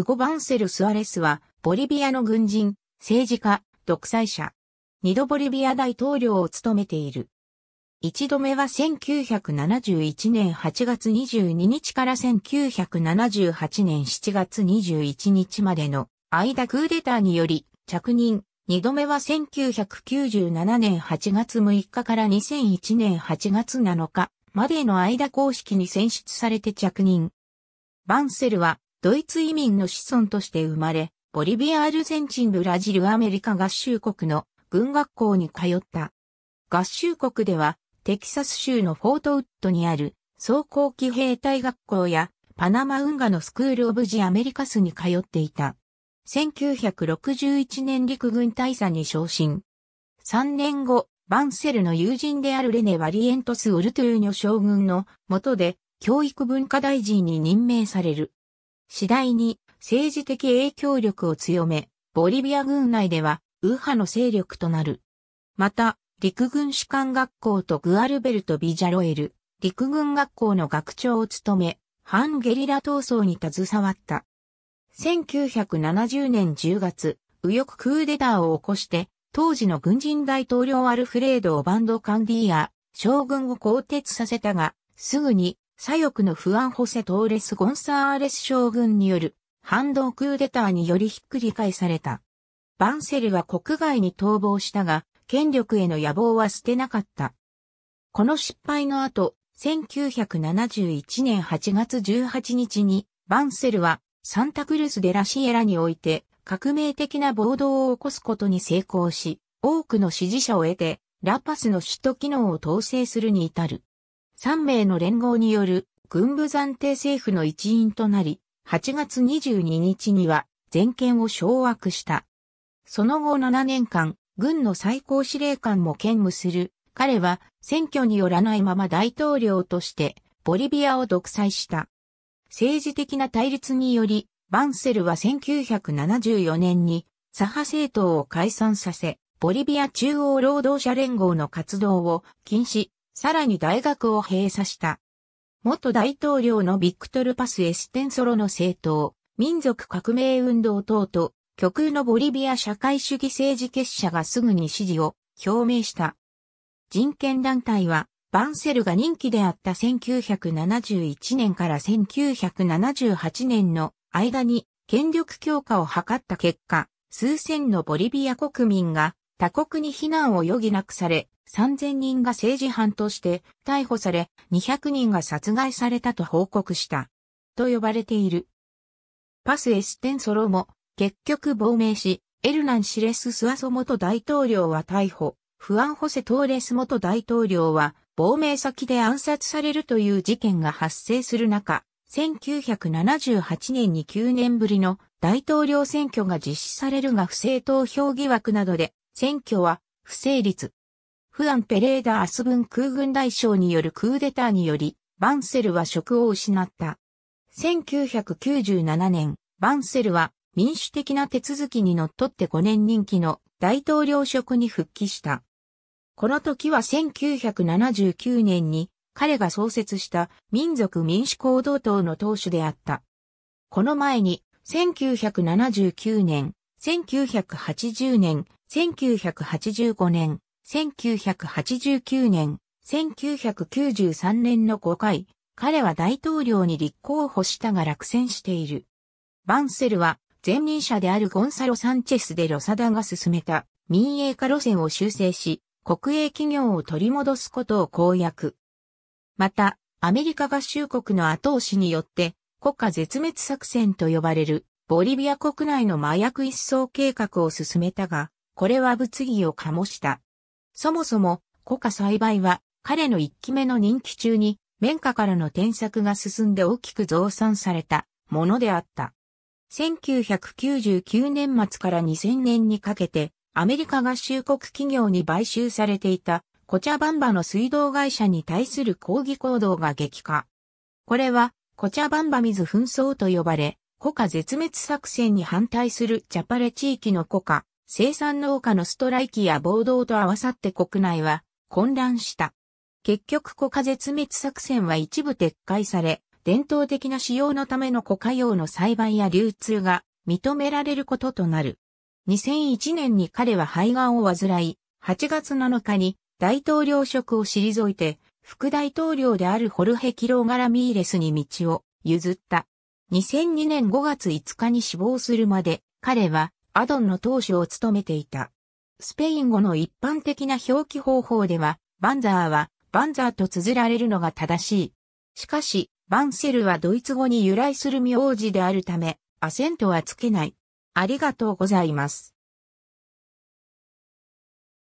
ウゴ・バンセル・スアレスは、ボリビアの軍人、政治家、独裁者。二度ボリビア大統領を務めている。一度目は1971年8月22日から1978年7月21日までの間クーデターにより着任。二度目は1997年8月6日から2001年8月7日までの間公式に選出されて着任。バンセルはドイツ移民の子孫として生まれ、ボリビア・アルゼンチン・ブラジル・アメリカ合衆国の軍学校に通った。合衆国では、テキサス州のフォートウッドにある装甲機兵隊学校やパナマ運河のスクール・オブ・ジ・アメリカスに通っていた。1961年陸軍大佐に昇進。3年後、バンセルの友人であるレネ・ワリエントス・オルトゥーニョ将軍の下で教育文化大臣に任命される。次第に政治的影響力を強め、ボリビア軍内では右派の勢力となる。また、陸軍士官学校とグアルベルト・ビジャロエル、陸軍学校の学長を務め、反ゲリラ闘争に携わった。1970年10月、右翼クーデターを起こして、当時の軍人大統領アルフレード・オバンド・カンディア、将軍を更迭させたが、すぐに左翼の不安補ホセ・トーレス・ゴンサーレス将軍による反動クーデターによりひっくり返された。バンセルは国外に逃亡したが、権力への野望は捨てなかった。この失敗の後、1971年8月18日に、バンセルはサンタクルス・デ・ラシエラにおいて革命的な暴動を起こすことに成功し、多くの支持者を得て、ラパスの首都機能を統制するに至る。3名の連合による軍部暫定政府の一員となり、8月22日には全権を掌握した。その後7年間、軍の最高司令官も兼務する。彼は選挙によらないまま大統領としてボリビアを独裁した。政治的な対立により、バンセルは1974年に左派政党を解散させ、ボリビア中央労働者連合の活動を禁止、さらに大学を閉鎖した。元大統領のビクトル・パス・エステンソロの政党、民族革命運動等と、極右のボリビア社会主義政治結社がすぐに支持を表明した。人権団体は、バンセルが任期であった1971年から1978年の間に権力強化を図った結果、数千のボリビア国民が他国に避難を余儀なくされ、3000人が政治犯として逮捕され、200人が殺害されたと報告した。と呼ばれている。パスエステンソロも結局亡命し、エルナン・シレス・スワソ元大統領は逮捕、フアン・ホセ・トーレス元大統領は亡命先で暗殺されるという事件が発生する中、1978年に9年ぶりの大統領選挙が実施されるが不正投票疑惑などで、選挙は不成立。フアン・ペレーダ・アスブン空軍大将によるクーデターにより、バンセルは職を失った。1997年、バンセルは民主的な手続きにのっとって5年任期の大統領職に復帰した。この時は1979年に彼が創設した民族民主行動党の党首であった。この前に1979年、1980年、1985年、1989年、1993年の5回、彼は大統領に立候補したが落選している。バンセルは前任者であるゴンサロ・サンチェスでロサダが進めた民営化路線を修正し、国営企業を取り戻すことを公約。また、アメリカ合衆国の後押しによって国家絶滅作戦と呼ばれるボリビア国内の麻薬一掃計画を進めたが、これは物議を醸した。そもそも、コカ栽培は、彼の一期目の任期中に、綿花からの転作が進んで大きく増産されたものであった。1999年末から2000年にかけて、アメリカ合衆国企業に買収されていた、コチャバンバの水道会社に対する抗議行動が激化。これは、コチャバンバ水紛争と呼ばれ、コカ絶滅作戦に反対するジャパレ地域のコカ、生産農家のストライキや暴動と合わさって国内は混乱した。結局コカ絶滅作戦は一部撤回され、伝統的な使用のためのコカ用の栽培や流通が認められることとなる。2001年に彼は肺がんを患い、8月7日に大統領職を退いて、副大統領であるホルヘ・キローガラミーレスに道を譲った。2002年5月5日に死亡するまで、彼はアドンの当主を務めていた。スペイン語の一般的な表記方法では、バンザーは、バンザーと綴られるのが正しい。しかし、バンセルはドイツ語に由来する名字であるため、アセントはつけない。ありがとうございます。